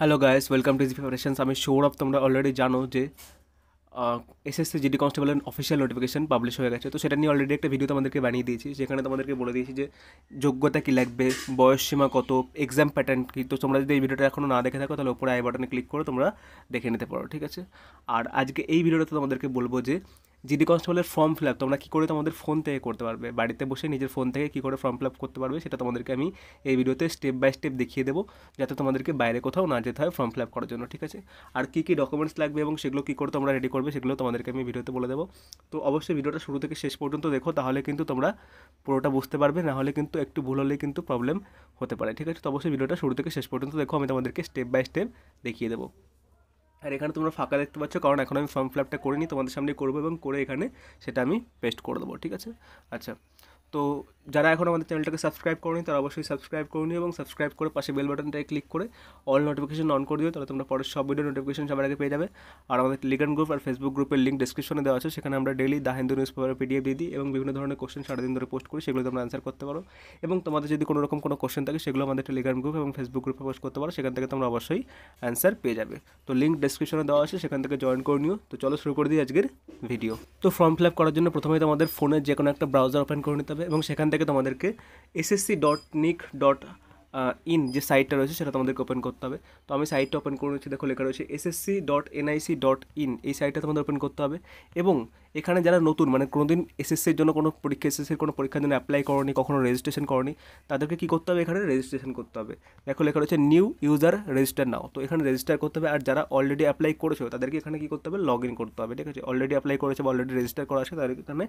hello guys welcome to easy preparations আমি সৌরভ তোমরা already জানো যে এসএসসি জিডি কনস্টেবলের অফিসিয়াল নোটিফিকেশন পাবলিশ হয়ে গেছে তো সেটা নিয়ে অলরেডি একটা ভিডিও তোমাদেরকে বানিয়ে দিয়েছি যেখানে তোমাদেরকে বলে দিয়েছি যে যোগ্যতা কী লাগবে বয়স সীমা কত এক্সাম প্যাটার্ন কী তো তোমরা যদি এই ভিডিওটা এখনও না দেখে থাকো তাহলে ওপরে আই বাটনে ক্লিক করে তোমরা দেখে নিতে পারো ঠিক আছে আর আজকে এই ভিডিওটাতে তোমাদেরকে বলবো যে জিডি কনস্টেবলের ফর্ম ফিল আপ তোমরা কী করে তোমাদের ফোন থেকে করতে পারবে বাড়িতে বসে নিজের ফোন থেকে কী করে ফর্ম ফিল আপ করতে পারবে সেটা তোমাদেরকে আমি এই ভিডিওতে স্টেপ বাই স্টেপ দেখিয়ে দেবো যাতে তোমাদেরকে বাইরে কোথাও না যেতে হয় ফর্ম ফিল আপ করার জন্য ঠিক আছে আর কী কী ডকুমেন্টস লাগবে এবং সেগুলো কী করে তোমরা রেডি করবে সেগুলো তোমাদেরকে আমি ভিডিওতে বলে দেবো তো অবশ্যই ভিডিওটা শুরু থেকে শেষ পর্যন্ত দেখো তাহলে কিন্তু তোমরা পুরোটা বুঝতে পারবে না হলে কিন্তু একটু ভুল হলে কিন্তু প্রবলেম হতে পারে ঠিক আছে তো অবশ্যই ভিডিওটা শুরু থেকে শেষ পর্যন্ত দেখো আমি তোমাদেরকে স্টেপ বাই স্টেপ দেখিয়ে দেবো আর এখানে তোমরা ফাঁকা দেখতে পাচ্ছ কারণ এখন আমি ফর্ম ফিল আপটা করিনি তোমাদের সামনে করবো এবং করে এখানে সেটা আমি পেস্ট করে দেবো ঠিক আছে আচ্ছা তো যারা এখন আমাদের চ্যানেলটাকে সাবস্ক্রাইব করনি তারা অবশ্যই সাবস্ক্রাইব করুন এবং সাবস্ক্রাইব করে পাশে বেল বাটনটায় ক্লিক করে অল নোটিফিকেশন অন করে দিও তাহলে তোমরা পরের সব ভিডিও নোটিফিকেশন সবার আগে পেয়ে যাবে আর আমাদের টেলিগ্রাম গ্রুপ আর ফেসবুক গ্রুপের লিঙ্ক ডিসক্রিপশনে দেওয়া আছে সেখানে আমরা ডেলি দা হিন্দু নিউজ পেপারের পিডিএফ দিয়ে দিই এবং বিভিন্ন ধরনের কোশ্চেন সারাদিন ধরে পোস্ট করি সেগুলো তোমরা অ্যান্সার করতে পারো এবং তোমাদের যদি কোনো রকম কোনো কোশ্চেন থাকে সেগুলো আমাদের টেলিগ্রাম গ্রুপ এবং ফেসবুক গ্রুপে পোস্ট করতে পারো সেখান থেকে তোমরা অবশ্যই অ্যান্সার পেয়ে যাবে তো লিঙ্ক ডিসক্রিপশনে দেওয়া আছে সেখান থেকে জয়েন করে নিও তো চলো শুরু করে দিই আজকের ভিডিও তো ফর্ম ফিল আপ করার জন্য প্রথমে তোমাদের ফোনে যে কোনো একটা ব্রাউজার ওপেন করে নিতে হবে এবং সেখান থেকে তোমাদেরকে SSC dot NIC dot in যে সাইটটা রয়েছে সেটা তোমাদেরকে ওপেন করতে হবে তো আমি সাইটটা ওপেন করে নিচ্ছি দেখো লেখা রয়েছে SSC dot NIC dot in এই সাইটটা তোমাদের ওপেন করতে হবে এবং এখানে যারা নতুন মানে কোনোদিন এসএসসির জন্য কোনো পরীক্ষা এসএসসির কোনো পরীক্ষার জন্য অ্যাপ্লাই করনি কখনো রেজিস্ট্রেশন করনি তাদেরকে কী করতে হবে এখানে রেজিস্ট্রেশন করতে হবে দেখো লেখা রয়েছে নিউ ইউজার রেজিস্টার নাও তো এখানে রেজিস্টার করতে হবে আর যারা অলরেডি অ্যাপ্লাই করেছো তাদেরকে এখানে কী করতে হবে লগ ইন করতে হবে ঠিক আছে অলরেডি অ্যাপ্লাই করেছে বা অলরেডি রেজিস্টার করা আছে তাদেরকে এখানে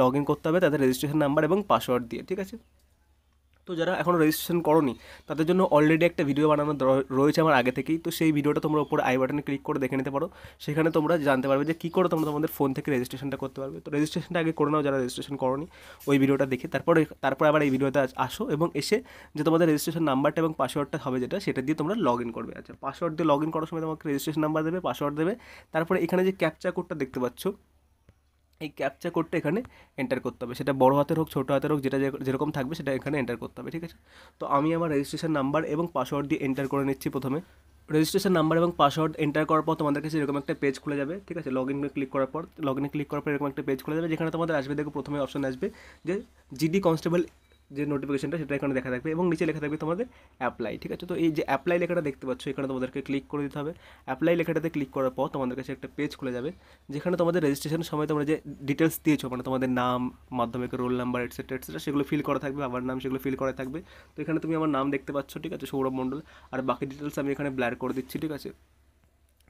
লগ ইন করতে হবে তাদের রেজিস্ট্রেশন নাম্বার এবং পাসওয়ার্ড দিয়ে ঠিক আছে তো যারা এখনও রেজিস্ট্রেশন করি তাদের জন্য অলরেডি একটা ভিডিও বানানো রয়েছে আমার আগে থেকেই তো সেই ভিডিওটা তোমরা ওপরে আই বাটনে ক্লিক করে দেখে নিতে পারো সেখানে তোমরা জানতে পারবে যে কী করে তোমরা তোমাদের ফোন থেকে রেজিস্ট্রেশনটা করতে পারবে তো রেজিস্ট্রেশনটা আগে করে নাও যারা রেজিস্ট্রেশন করি ওই ভিডিওটা দেখে তারপরে তারপর আবার এই ভিডিওতে আসো এবং এসে যে তোমাদের রেজিস্ট্রেশন নাম্বারটা এবং পাসওয়ার্ডটা হবে যেটা সেটা দিয়ে তোমরা লগ ইন করবে আচ্ছা পাসওয়ার্ড দিয়ে লগ ইন করার সময় তোমাকে রেজিস্ট্রেশন নাম্বার দেবে পাসওয়ার্ড দেবে তারপরে এখানে যে ক্যাপচা কোডটা দেখতে পাচ্ছ এই ক্যাপচা কোডটা এখানে এন্টার করতে হবে সেটা বড় হাতের হোক ছোটো হাতের হোক যেটা যেরকম থাকবে সেটা এখানে এন্টার করতে হবে ঠিক আছে তো আমি আমার রেজিস্ট্রেশন নাম্বার এবং পাসওয়ার্ড দিয়ে এন্টার করে নিচ্ছি প্রথমে রেজিস্ট্রেশন নাম্বার এবং পাসওয়ার্ড এন্টার করার পর তোমাদের কাছে এরকম একটা পেজ খুলে যাবে ঠিক আছে লগ ইন ক্লিক করার পর লগ ইনে ক্লিক করার পর এরকম একটা পেজ খুলে যাবে যেখানে তোমাদের আসবে দেখো প্রথমে অপশন আসবে যে জিডি কনস্টেবল যে নোটিফিকেশনটা সেটা এখানে দেখা থাকবে এবং নিচে লেখা থাকবে তোমাদের অ্যাপ্লাই ঠিক আছে তো এই যে অ্যাপ্লাই লেখাটা দেখতে পাচ্ছ এখানে তোমাদেরকে ক্লিক করে দিতে হবে অ্যাপ্লাই লেখাটাতে ক্লিক করার পর তোমাদের কাছে একটা পেজ খুলে যাবে যেখানে তোমাদের রেজিস্ট্রেশনের সময় তোমরা যে ডিটেলস দিয়েছো মানে তোমাদের নাম মাধ্যমিক রোল নাম্বার এটসেট্রা এটসেট্রা সেগুলো ফিল করা থাকবে আবার নাম সেগুলো ফিল করা থাকবে তো এখানে তুমি আমার নাম দেখতে পাচ্ছ ঠিক আছে সৌরভ মণ্ডল আর বাকি ডিটেলস আমি এখানে ব্লার করে দিচ্ছি ঠিক আছে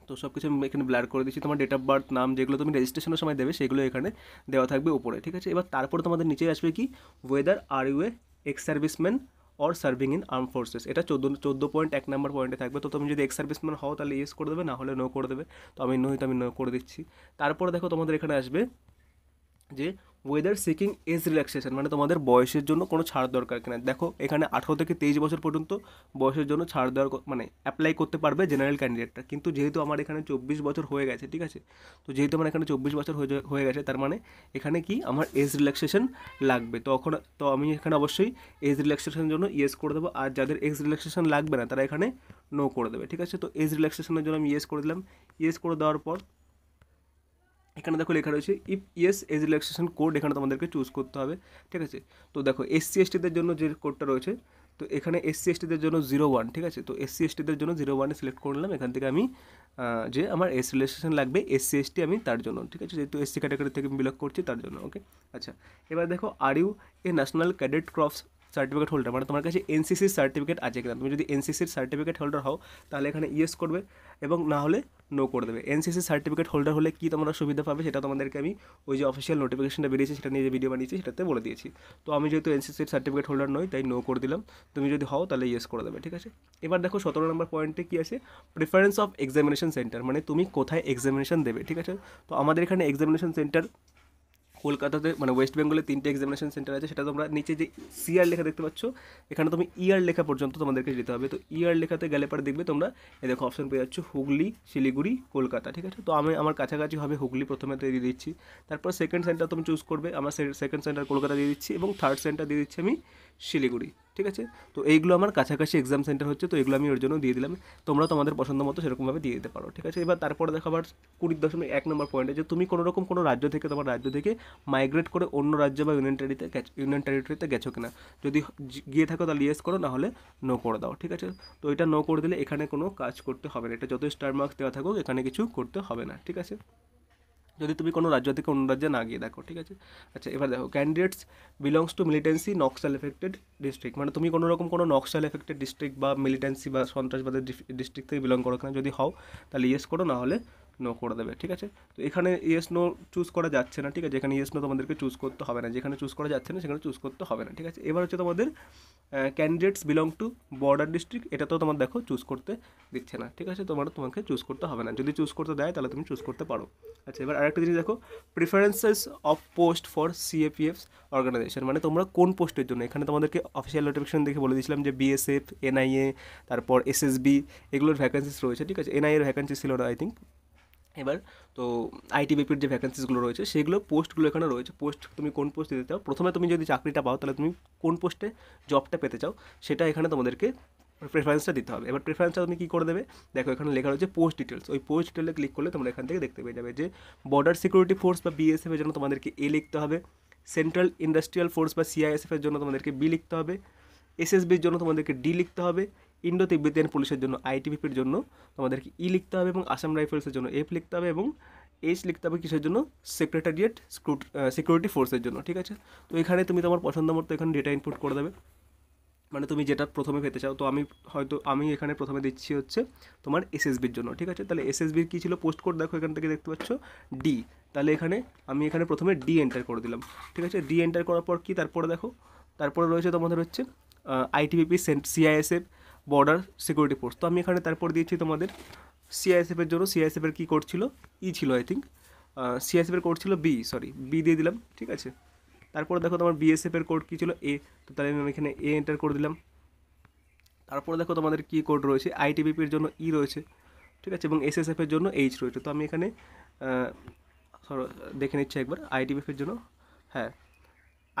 তো সব কিছু আমি এখানে ব্লার করে দিচ্ছি তোমার ডেট অফ বার্থ নাম যেগুলো তুমি রেজিস্ট্রেশনের সময় দেবে সেগুলো এখানে দেওয়া থাকবে উপরে ঠিক আছে এবার তারপর তোমাদের নিচে আসবে কি whether are you a ex serviceman or serving in arm forces এটা চোদ্দো চোদ্দো পয়েন্ট এক নম্বর পয়েন্টে থাকবে তো তুমি যদি এক্স সার্ভিসম্যান হও তাহলে ইয়েস করে দেবে না হলে নো করে দেবে তো আমি নোই তো আমি নো করে দিচ্ছি তারপরে দেখো তোমাদের এখানে আসবে যে ওয়েদার সিকিং এজ রিল্যাক্সেশন মানে তোমাদের বয়সের জন্য কোনো ছাড় দরকার কিনা দেখো এখানে আঠারো থেকে তেইশ বছর পর্যন্ত বয়সের জন্য ছাড় দেওয়ার মানে অ্যাপ্লাই করতে পারবে জেনারেল ক্যান্ডিডেটটা কিন্তু যেহেতু আমার এখানে চব্বিশ বছর হয়ে গেছে ঠিক আছে তো যেহেতু আমার এখানে চব্বিশ বছর হয়ে গেছে তার মানে এখানে কি আমার এজ রিল্যাক্সেশন লাগবে তখন তো আমি এখানে অবশ্যই এজ রিল্যাক্সেশনের জন্য ইয়েস করে দেবো আর যাদের এজ রিল্যাক্সেশন লাগবে না তারা এখানে নো করে দেবে ঠিক আছে তো এজ রিল্যাক্সেশনের জন্য আমি ইয়েস করে দিলাম ইয়েস করে দেওয়ার পর এখানে দেখো লেখা রয়েছে if yes age relaxation code এখানে তোমাদেরকে চুজ করতে হবে ঠিক আছে তো দেখো এসসি এসটিদের জন্য যে কোডটা রয়েছে তো এখানে এসসি এসটিদের জন্য জিরো ওয়ান ঠিক আছে তো এসসি এসটিদের জন্য জিরো ওয়ানে সিলেক্ট করলাম এখান থেকে আমি যে আমার এস রিল্যাক্সেশন লাগবে এসসি এসটি আমি তার জন্য ঠিক আছে যেহেতু এসসি ক্যাটাগরি থেকে আমি বিলং করছি তার জন্য ওকে আচ্ছা এবার দেখো are you a national cadet corps certificate holder মানে তোমার কাছে এনসিসির সার্টিফিকেট আছে কিনা তুমি যদি এনসিসির সার্টিফিকেট হোল্ডার হও তাহলে এখানে ইয়েস করবে এবং না হলে নো করে দেবে এনসিসি সার্টিফিকেট হোল্ডার হলে কী তোমরা সুবিধা পাবে সেটা তোমাদেরকে আমি ওই যে অফিসিয়াল নোটিফিকেশনটা বেরিয়েছে সেটা নিয়ে যে ভিডিও বানিয়েছি সেটাতে বলে দিয়েছি তো আমি যেহেতু এনসিসির সার্টিফিকেট হোল্ডার নই তাই নো করে দিলাম তুমি যদি হও তাহলে ইয়েস করে দেবে ঠিক আছে এবার দেখো সতেরো নম্বর পয়েন্টে কী আছে প্রিফারেন্স অফ এক্সামিনেশন সেন্টার মানে তুমি কোথায় এক্সামিনেশন দেবে ঠিক আছে তো আমাদের এখানে এক্সামিনেশন সেন্টার কলকাতাতে মানে ওয়েস্ট বেঙ্গলে তিনটে এক্সামিনেশন সেন্টার আছে সেটা তোমরা নিচে যে সিআর লেখা দেখতে পাচ্ছ এখানে তুমি ইয়ার লেখা পর্যন্ত তোমাদেরকে যেতে হবে তো ইয়ার লেখাতে গেলে পরে দেখবে তোমরা এ দেখো অপশন পেয়ে যাচ্ছ হুগলি শিলিগুড়ি কলকাতা ঠিক আছে তো আমি আমার কাছাকাছি হবে হুগলি প্রথমে দিয়ে দিচ্ছি তারপর সেকেন্ড সেন্টার তুমি চুজ করবে আমার সেকেন্ড সেন্টার কলকাতা দিয়ে দিচ্ছি এবং থার্ড সেন্টার দিয়ে দিচ্ছি আমি শিলিগুড়ি ঠিক আছে তো এইগুলো আমার কাছাকাছি এক্সাম সেন্টার হচ্ছে তো এগুলো আমি ওর জন্য দিয়ে দিলাম তোমরা তোমাদের পছন্দ মতো সেরকমভাবে দিয়ে দিতে পারো ঠিক আছে এবার তারপরে দেখো আবার কুড়ি দশমিক এক নম্বর পয়েন্টে যে তুমি কোনো রকম কোনো রাজ্য থেকে তোমার রাজ্য থেকে মাইগ্রেট করে অন্য রাজ্য বা ইউনিয়ন গেছো ইউনিয়ন টেরিটরিতে গেছো কিনা যদি গিয়ে থাকো তাহলে ইয়েস করো নাহলে নো করে দাও ঠিক আছে তো এটা নো করে দিলে এখানে কোনো কাজ করতে হবে না এটা যত স্টার মার্কস দেওয়া থাকুক এখানে কিছু করতে হবে না ঠিক আছে যদি তুমি কোনো রাজ্য থেকে অন্য রাজ্যে না গিয়ে দেখো ঠিক আছে আচ্ছা এবার দেখো candidates belongs to militancy Naxal affected district মানে তুমি কোনো রকম কোনো নক্সাল এফেক্টেড ডিস্ট্রিক্ট বা মিলিটেন্সি বা সন্ত্রাসবাদের ডিস্ট্রিক্ট থেকে বিলং করো কিনা যদি হও তাহলে ইয়েস করো না হলে নো করে দেবে ঠিক আছে তো এখানে ইয়েস নো চুজ করা যাচ্ছে না ঠিক আছে এখানে ইয়েস নো তোমাদেরকে চুজ করতে হবে না যেখানে চুজ করা যাচ্ছে না সেখানে চুজ করতে হবে না ঠিক আছে এবার হচ্ছে তোমাদের candidates belong to border district এটা তো তোমার দেখো চুজ করতে দিচ্ছে না ঠিক আছে তোমার তোমাকে চুজ করতে হবে না যদি চুজ করতে দেয় তাহলে তুমি চুজ করতে পারো আচ্ছা এবার আরেকটা জিনিস দেখো preferences of post for CAPF organisation মানে তোমরা কোন পোস্টের জন্য এখানে তোমাদেরকে অফিসিয়াল নোটিফিকেশন দেখে বলে দিয়েছিলাম যে বিএসএফ এনআইএ তারপর এসএসবি এগুলোর ভ্যাকেন্সিস রয়েছে ঠিক আছে এনআইএর ভ্যাকেন্সি ছিল না আই থিঙ্ক এবার তো আইটি বিপির যে ভ্যাকেন্সিসগুলো রয়েছে সেগুলো পোস্টগুলো এখানে রয়েছে পোস্ট তুমি কোন পোস্ট দিতে চাও প্রথমে তুমি যদি চাকরিটা পাও তাহলে তুমি কোন পোস্টে জবটা পেতে চাও সেটা এখানে তোমাদেরকে প্রেফারেন্সটা দিতে হবে এবার প্রেফারেন্সটা তুমি কী করে দেবে দেখো এখানে লেখা রয়েছে পোস্ট ডিটেলস ওই পোস্ট ডিটেলে ক্লিক করলে তোমরা এখান থেকে দেখতে পেয়ে যাবে যে বর্ডার সিকিউরিটি ফোর্স বা বিএসএফ এর জন্য তোমাদেরকে এ লিখতে হবে সেন্ট্রাল ইন্ডাস্ট্রিয়াল ফোর্স বা সিআইএসএফ এর জন্য তোমাদেরকে বি লিখতে হবে এসএসবির জন্য তোমাদেরকে ডি লিখতে হবে ইন্ডো তিব্বতিয়ান পুলিশের জন্য আইটিবিপির জন্য তোমাদেরকে ই লিখতে হবে এবং আসাম রাইফেলসের জন্য এফ লিখতে হবে এবং এইচ লিখতে হবে কিসের জন্য সেক্রেটারিয়েট সিকিউরিটি ফোর্সের জন্য ঠিক আছে তো এখানে তুমি তোমার পছন্দ মতো এখানে ডেটা ইনপুট করে দেবে মানে তুমি যেটা প্রথমে পেতে চাও তো আমি হয়তো আমি এখানে প্রথমে দিচ্ছি হচ্ছে তোমার এসএসবির জন্য ঠিক আছে তাহলে এসএসবির কী ছিল পোস্ট কোড দেখো এখান থেকে দেখতে পাচ্ছ ডি তাহলে এখানে আমি এখানে প্রথমে ডি এন্টার করে দিলাম ঠিক আছে ডি এন্টার করার পর কি তারপরে দেখো তারপরে রয়েছে তোমাদের হচ্ছে আইটিবিপি সেন্ট সিআইএসএফ বর্ডার সিকিউরিটি ফোর্স তো আমি এখানে তারপর দিয়েছি তোমাদের সিআইএসএফের জন্য সিআইএসএফের কী কোড ছিল ই e ছিল আই থিঙ্ক সিআইএসএফের কোড ছিল বি সরি বি দিয়ে দিলাম ঠিক আছে তারপর দেখো তোমার বিএসএফের কোড কী ছিল এ তো তাহলে আমি এখানে এ এন্টার করে দিলাম তারপরে দেখো তোমাদের কী কোড রয়েছে আইটিবিপির জন্য ই e রয়েছে ঠিক আছে এবং এসএসএফের জন্য এইচ রয়েছে তো আমি এখানে দেখে নিচ্ছি একবার আইটিবিএফের জন্য হ্যাঁ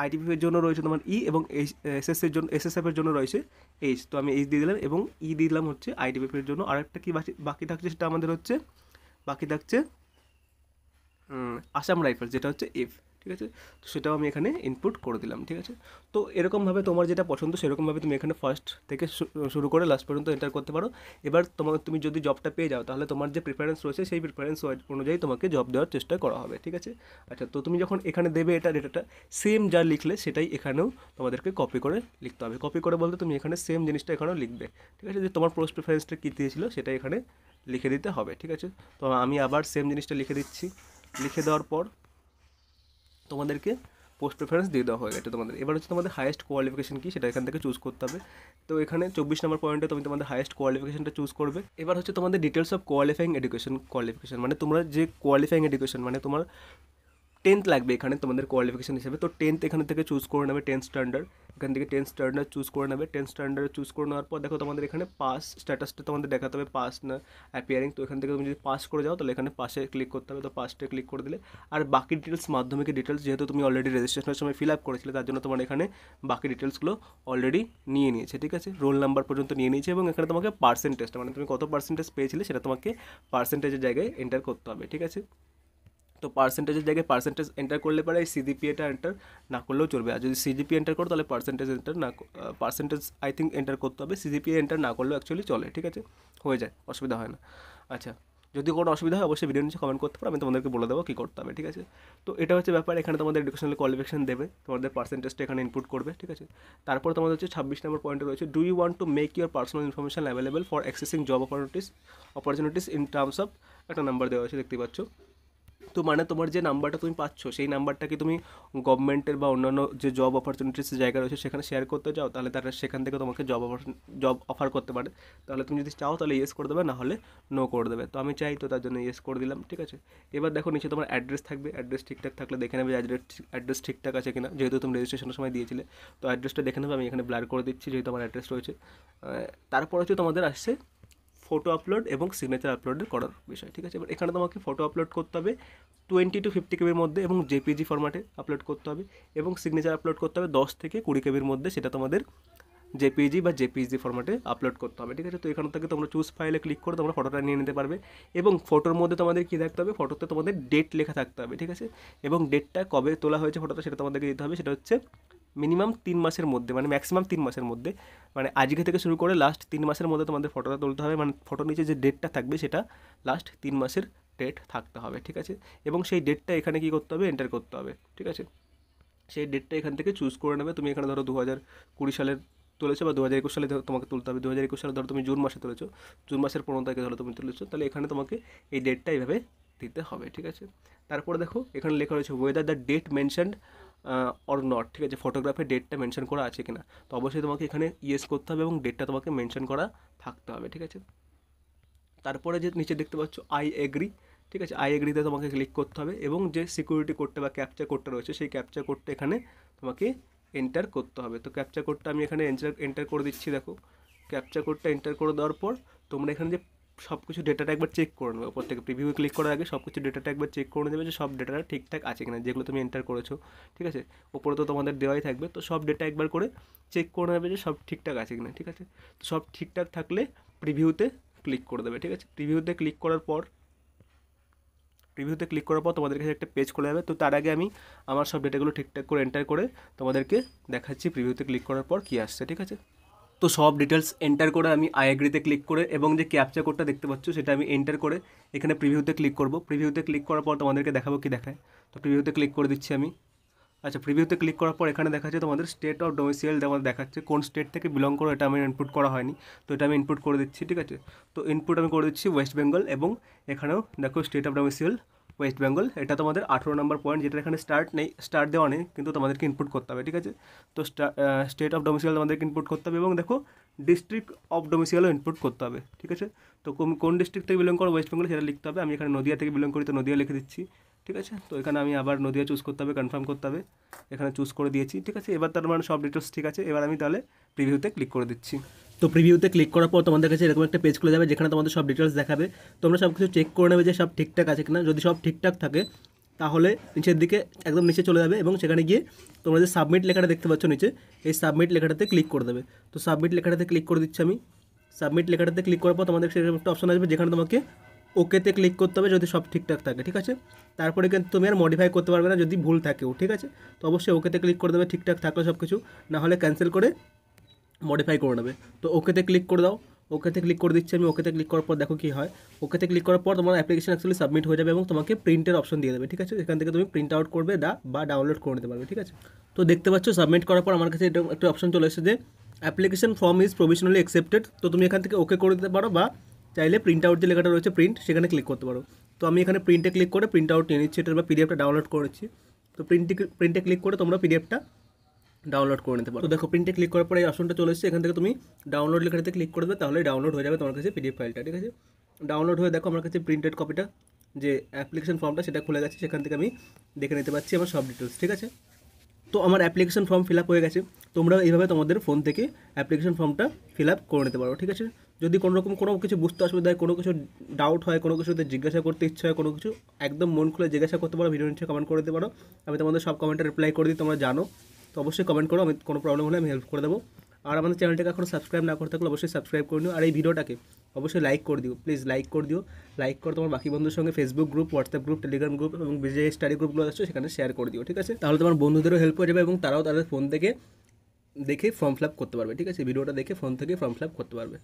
এর জন্য রয়েছে তোমার ই e এবং এইচ এর জন্য এস এস এর জন্য রয়েছে এইচ তো আমি এইচ দিয়ে দিলাম এবং ই e দিয়ে দিলাম হচ্ছে এর জন্য আরেকটা কি বাকি থাকছে সেটা আমাদের হচ্ছে বাকি থাকছে আসাম রাইফেলস যেটা হচ্ছে এফ ঠিক আছে তো সেটাও আমি এখানে ইনপুট করে দিলাম ঠিক আছে তো এরকমভাবে তোমার যেটা পছন্দ সেরকমভাবে তুমি এখানে ফার্স্ট থেকে শুরু করে লাস্ট পর্যন্ত এন্টার করতে পারো এবার তোমার তুমি যদি জবটা পেয়ে যাও তাহলে তোমার যে প্রিফারেন্স রয়েছে সেই প্রিফারেন্স অনুযায়ী তোমাকে জব দেওয়ার চেষ্টা করা হবে ঠিক আছে আচ্ছা তো তুমি যখন এখানে দেবে এটা ডেটাটা সেম যা লিখলে সেটাই এখানেও তোমাদেরকে কপি করে লিখতে হবে কপি করে বলতে তুমি এখানে সেম জিনিসটা এখানেও লিখবে ঠিক আছে যে তোমার পোস্ট প্রিফারেন্সটা কী দিয়েছিল সেটা এখানে লিখে দিতে হবে ঠিক আছে তো আমি আবার সেম জিনিসটা লিখে দিচ্ছি লিখে দেওয়ার পর তোমাদেরকে পোস্ট প্রেফারেন্স দিয়ে দেওয়া হয়ে গেছে তোমাদের এবার হচ্ছে তোমাদের হায়েস্ট কোয়ালিফিকেশন কী সেটা এখান থেকে চুজ করতে হবে তো এখানে চব্বিশ নম্বর পয়েন্টে তুমি তোমাদের হায়েস্ট কোয়ালিফিকেশনটা চুজ করবে এবার হচ্ছে তোমাদের details of qualifying education qualification মানে তোমরা যে কোয়ালিফাইং এডুকেশন মানে তোমার টেন্থ লাগবে এখানে তোমাদের কোয়ালিফিকেশান হিসেবে তো টেন্থ এখানে থেকে চুজ করে নেবে টেন্থ স্ট্যান্ডার্ড এখান থেকে টেন্থ স্ট্যান্ডার্ড চুজ করে নেবে টেন্থ স্ট্যান্ডার্ড চুজ করে নেওয়ার পর দেখো তোমাদের এখানে পাস স্ট্যাটাসটা তোমাদের দেখাতে হবে পাস না অ্যাপিয়ারিং তো এখান থেকে তুমি যদি পাস করে যাও তাহলে এখানে পাশে ক্লিক করতে হবে তো পাসটা ক্লিক করে দিলে আর বাকি ডিটেলস মাধ্যমিক ডিটেলস যেহেতু তুমি অলরেডি রেজিস্ট্রেশনের সময় ফিল আপ করেছিলে তার জন্য তোমার এখানে বাকি ডিটেলসগুলো অলরেডি নিয়ে নিয়েছে ঠিক আছে রোল নাম্বার পর্যন্ত নিয়ে নিয়েছে এবং এখানে তোমাকে পার্সেন্টেজটা মানে তুমি কত পার্সেন্টেজ পেয়েছিলে সেটা তোমাকে পার্সেন্টেজের জায়গায় এন্টার করতে হবে ঠিক আছে তো পার্সেন্টেজের জায়গায় পার্সেন্টেজ এন্টার করলে পারে এই সিজিপিএটা এন্টার না করলেও চলবে আর যদি সিজিপি এন্টার করো তাহলে পার্সেন্টেজ এন্টার না পার্সেন্টেজ আই থিঙ্ক এন্টার করতে হবে সিজিপি এন্টার না করলেও অ্যাকচুয়ালি চলে ঠিক আছে হয়ে যায় অসুবিধা হয় না আচ্ছা যদি কোনো অসুবিধা হয় অবশ্যই ভিডিও নিচে কমেন্ট করতে পারো আমি তোমাদেরকে বলে দেবো কী করতে হবে ঠিক আছে তো এটা হচ্ছে ব্যাপার এখানে তোমাদের এডুকেশনাল কোয়ালিফিকেশন দেবে তোমাদের পার্সেন্টেজটা এখানে ইনপুট করবে ঠিক আছে তারপর তোমাদের হচ্ছে ছাব্বিশ নম্বর পয়েন্টে রয়েছে do you want to make your personal information available for accessing job opportunities opportunities in terms of একটা নাম্বার দেওয়া হয়েছে দেখতে পাচ্ছ তো মানে তোমার যে নাম্বারটা তুমি পাচ্ছ সেই নাম্বারটাকে তুমি গভর্নমেন্টের বা অন্যান্য যে জব অপরচুনিটিস জায়গা রয়েছে সেখানে শেয়ার করতে চাও তাহলে তারা সেখান থেকে তোমাকে জব জব অফার করতে পারে তাহলে তুমি যদি চাও তাহলে ইয়েস করে দেবে না হলে নো করে দেবে তো আমি চাই তো তার জন্য ইয়েস করে দিলাম ঠিক আছে এবার দেখো নিচে তোমার অ্যাড্রেস থাকবে অ্যাড্রেস ঠিকঠাক থাকলে দেখে নেবে অ্যাড্রেস অ্যাড্রেস ঠিকঠাক আছে কিনা যেহেতু তুমি রেজিস্ট্রেশনের সময় দিয়েছিলে তো অ্যাড্রেসটা দেখে নেবে আমি এখানে ব্লার করে দিচ্ছি যেহেতু আমার অ্যাড্রেস রয়েছে তারপর হচ্ছে তোমাদের আসছে ফটো আপলোড এবং সিগনেচার আপলোডের করার বিষয় ঠিক আছে এবার এখানে তোমাকে ফটো আপলোড করতে হবে টোয়েন্টি টু ফিফটি কেবির মধ্যে এবং জেপিজি ফর্ম্যাটে আপলোড করতে হবে এবং সিগনেচার আপলোড করতে হবে দশ থেকে কুড়ি কেবির মধ্যে সেটা তোমাদের জেপিজি বা জেপিজি ফর্ম্যাটে আপলোড করতে হবে ঠিক আছে তো এখান থেকে তোমরা চুজ ফাইলে ক্লিক করে তোমরা ফটোটা নিয়ে নিতে পারবে এবং ফটোর মধ্যে তোমাদের কী থাকতে হবে ফটোতে তোমাদের ডেট লেখা থাকতে হবে ঠিক আছে এবং ডেটটা কবে তোলা হয়েছে ফটোটা সেটা তোমাদেরকে দিতে হবে সেটা হচ্ছে মিনিমাম তিন মাসের মধ্যে মানে ম্যাক্সিমাম তিন মাসের মধ্যে মানে আজকে থেকে শুরু করে লাস্ট তিন মাসের মধ্যে তোমাদের ফটোটা তুলতে হবে মানে ফটোর নিচে যে ডেটটা থাকবে সেটা লাস্ট তিন মাসের ডেট থাকতে হবে ঠিক আছে এবং সেই ডেটটা এখানে কী করতে হবে এন্টার করতে হবে ঠিক আছে সেই ডেটটা এখান থেকে চুজ করে নেবে তুমি এখানে ধরো দু হাজার কুড়ি সালের তুলেছো বা দু হাজার একুশ সালে তোমাকে তুলতে হবে দু হাজার একুশ সালে ধরো তুমি জুন মাসে তুলেছো জুন মাসের পনেরো তারিখে ধরো তুমি তুলেছো তাহলে এখানে তোমাকে এই ডেটটা এইভাবে দিতে হবে ঠিক আছে তারপরে দেখো এখানে লেখা রয়েছে whether the date mentioned or not ঠিক আছে ফটোগ্রাফে ডেটটা মেনশন করা আছে কিনা তো অবশ্যই তোমাকে এখানে ইয়েস করতে হবে এবং ডেটটা তোমাকে মেনশন করা থাকতে হবে ঠিক আছে তারপরে যে নিচে দেখতে পাচ্ছ আই এগ্রি ঠিক আছে আই এগ্রিতে তোমাকে ক্লিক করতে হবে এবং যে সিকিউরিটি কোডটা বা ক্যাপচার কোডটা রয়েছে সেই ক্যাপচার কোডটা এখানে তোমাকে এন্টার করতে হবে তো ক্যাপচার কোডটা আমি এখানে এন্টার এন্টার করে দিচ্ছি দেখো ক্যাপচার কোডটা এন্টার করে দেওয়ার পর তোমরা এখানে যে সব কিছু ডেটাটা একবার চেক করে নেবে ওপর থেকে প্রিভিউ ক্লিক করার আগে সব কিছু ডেটাটা একবার চেক করে নেবে যে সব ডেটাটা ঠিকঠাক আছে কিনা যেগুলো তুমি এন্টার করেছো ঠিক আছে ওপরে তো তোমাদের দেওয়াই থাকবে তো সব ডেটা একবার করে চেক করে নেবে যে সব ঠিকঠাক আছে কিনা ঠিক আছে তো সব ঠিকঠাক থাকলে প্রিভিউতে ক্লিক করে দেবে ঠিক আছে প্রিভিউতে ক্লিক করার পর প্রিভিউতে ক্লিক করার পর তোমাদের কাছে একটা পেজ খুলে যাবে তো তার আগে আমি আমার সব ডেটাগুলো ঠিকঠাক করে এন্টার করে তোমাদেরকে দেখাচ্ছি প্রিভিউতে ক্লিক করার পর কী আসছে ঠিক আছে তো সব ডিটেলস এন্টার করে আমি আই অ্যাগ্রিতে ক্লিক করে এবং যে ক্যাপচার কোডটা দেখতে পাচ্ছ সেটা আমি এন্টার করে এখানে প্রিভিউতে ক্লিক করব প্রিভিউতে ক্লিক করার পর তোমাদেরকে দেখাবো কি দেখায় তো প্রিভিউতে ক্লিক করে দিচ্ছি আমি আচ্ছা প্রিভিউতে ক্লিক করার পর এখানে দেখাচ্ছে তোমাদের স্টেট অফ ডোমিসিয়াল তোমাদের দেখাচ্ছে কোন স্টেট থেকে বিলং করো এটা আমি ইনপুট করা হয়নি তো এটা আমি ইনপুট করে দিচ্ছি ঠিক আছে তো ইনপুট আমি করে দিচ্ছি ওয়েস্ট বেঙ্গল এবং এখানেও দেখো state of domicile West Bengal এটা তোমাদের আঠেরো নম্বর পয়েন্ট যেটা এখানে স্টার্ট নেই স্টার্ট দেওয়া নেই কিন্তু তোমাদেরকে ইনপুট করতে হবে ঠিক আছে তো স্টেট অফ ডোমিসিয়াল তোমাদেরকে ইনপুট করতে হবে এবং দেখো ডিস্ট্রিক্ট অফ ডোমিসিয়ালও ইনপুট করতে হবে ঠিক আছে তো কোন ডিস্ট্রিক্ট থেকে বিলং করো ওয়েস্ট বেঙ্গল সেটা লিখতে হবে আমি এখানে নদিয়া থেকে বিলং করি তো নদিয়া লিখে দিচ্ছি ঠিক আছে তো এখানে আমি আবার নদিয়া চুজ করতে হবে কনফার্ম করতে হবে এখানে চুজ করে দিয়েছি ঠিক আছে এবার তার মানে সব ডিটেলস ঠিক আছে এবার আমি তাহলে প্রিভিউতে ক্লিক করে দিচ্ছি তো প্রিভিউতে ক্লিক করার পর তোমাদের কাছে এরকম একটা পেজ খুলে যাবে যেখানে তোমাদের সব ডিটেলস দেখাবে তোমরা সব কিছু চেক করে নেবে যে সব ঠিকঠাক আছে কিনা যদি সব ঠিকঠাক থাকে তাহলে নিচের দিকে একদম নিচে চলে যাবে এবং সেখানে গিয়ে তোমরা যে সাবমিট লেখাটা দেখতে পাচ্ছ নিচে এই সাবমিট লেখাটাতে ক্লিক করে দেবে তো সাবমিট লেখাটাতে ক্লিক করে দিচ্ছি আমি সাবমিট লেখাটাতে ক্লিক করার পর তোমাদের সেরকম একটা অপশন আসবে যেখানে তোমাকে ওকেতে ক্লিক করতে হবে যদি সব ঠিকঠাক থাকে ঠিক আছে তারপরে কিন্তু তুমি আর মডিফাই করতে পারবে না যদি ভুল থাকেও ঠিক আছে তো অবশ্যই ওকেতে ক্লিক করে দেবে ঠিকঠাক থাকলে সব কিছু নাহলে ক্যান্সেল করে মডিফাই করে নেবে তো ওকেতে ক্লিক করে দাও ওকেতে ক্লিক করে দিচ্ছি আমি ওকেতে ক্লিক করার পর দেখো কী হয় ওকেতে ক্লিক করার পর তোমার অ্যাপ্লিকেশন অ্যাকচুয়ালি সাবমিট হয়ে যাবে এবং তোমাকে প্রিন্টের অপশন দিয়ে দেবে ঠিক আছে এখান থেকে তুমি প্রিন্ট আউট করবে দা বা ডাউনলোড করে নিতে পারবে ঠিক আছে তো দেখতে পাচ্ছ সাবমিট করার পর আমার কাছে এটা একটা অপশন চলে এসেছে যে application form is provisionally accepted তো তুমি এখান থেকে ওকে করে দিতে পারো বা চাইলে প্রিন্ট আউট যে লেখাটা রয়েছে প্রিন্ট সেখানে ক্লিক করতে পারো তো আমি এখানে প্রিন্টে ক্লিক করে প্রিন্ট আউট নিয়ে নিচ্ছি এটা বা পিডিএফটা ডাউনলোড করেছি তো প্রিন্টে প্রিন্টে ক্লিক করে তোমরা পিডিএফটা ডাউনলোড করে নিতে পারো তো দেখো প্রিন্টে ক্লিক করার পরে এই অপশনটা চলে এসেছে এখান থেকে তুমি ডাউনলোড লেখাটাতে ক্লিক করে দেবে তাহলে ডাউনলোড হয়ে যাবে তোমার কাছে পিডিএফ ফাইলটা ঠিক আছে ডাউনলোড হয়ে দেখো আমার কাছে প্রিন্টেড কপিটা যে অ্যাপ্লিকেশন ফর্মটা সেটা খুলে গেছে সেখান থেকে আমি দেখে নিতে পারছি আমার সব ডিটেলস ঠিক আছে তো আমার অ্যাপ্লিকেশন ফর্ম ফিল হয়ে গেছে তোমরা এইভাবে তোমাদের ফোন থেকে অ্যাপ্লিকেশন ফর্মটা ফিল আপ করে নিতে পারো ঠিক আছে যদি কোনো রকম কোনো কিছু বুঝতে অসুবিধা হয় কোনো কিছু ডাউট হয় কোনো কিছুতে জিজ্ঞাসা করতে ইচ্ছা হয় কোনো কিছু একদম মন খুলে জিজ্ঞাসা করতে পারো ভিডিও নিচ্ছে কমেন্ট করে দিতে পারো আমি তোমাদের সব কমেন্টে রিপ্লাই করে দিই তোমরা জানো তো অবশ্যই কমেন্ট করো আমি কোনো প্রবলেম হলে আমি হেল্প করে দেবো আর আমাদের চ্যানেলটাকে এখনও সাবস্ক্রাইব না করে থাকলে অবশ্যই সাবস্ক্রাইব করে নিও আর এই ভিডিওটাকে অবশ্যই লাইক করে দিও প্লিজ লাইক করে দিও লাইক করে তোমার বাকি বন্ধুর সঙ্গে Facebook group WhatsApp group Telegram group এবং যে স্টাডি গ্রুপগুলো আছে সেখানে শেয়ার করে দিও ঠিক আছে তাহলে তোমার বন্ধুদেরও হেল্প হয়ে যাবে এবং তারাও তাদের ফোন থেকে দেখে ফর্ম ফিল করতে পারবে ঠিক আছে ভিডিওটা দেখে ফোন থেকে ফর্ম ফিল করতে পারবে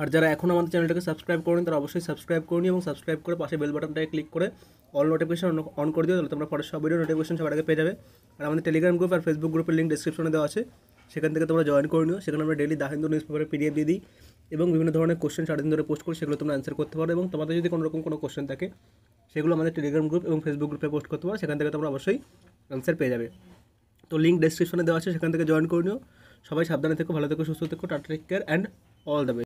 আর যারা এখন আমাদের চ্যানেলটাকে সাবস্ক্রাইব করেন তারা অবশ্যই সাবস্ক্রাইব করুন এবং সাবস্ক্রাইব করে পাশে বেল বাটনটাকে ক্লিক করে অল নোটিফিকেশন অন করে দিও তাহলে তোমরা পরে সব ভিডিও নোটিফিকেশন সবার আগে পেয়ে যাবে আর আমাদের টেলিগ্রাম গ্রুপ আর ফেসবুক গ্রুপের লিঙ্ক ডিসক্রিপশনে দেওয়া আছে সেখান থেকে তোমরা জয়েন করে নিও সেখানে আমরা ডেলি দা হিন্দু নিউজ পেপারে পিডিএফ দিয়ে দিই এবং বিভিন্ন ধরনের কোশ্চেন সারাদিন ধরে পোস্ট করি সেগুলো তোমরা অ্যান্সার করতে পারো এবং তোমাদের যদি কোনো রকম কোনো কোশ্চেন থাকে সেগুলো আমাদের টেলিগ্রাম গ্রুপ এবং ফেসবুক গ্রুপে পোস্ট করতে পারো সেখান থেকে তোমরা অবশ্যই অ্যান্সার পেয়ে যাবে তো লিঙ্ক ডিসক্রিপশনে দেওয়া আছে সেখান থেকে জয়েন করে নিও সবাই সাবধানে থেকো ভালো থেকো সুস্থ থেকো tata take care and all the best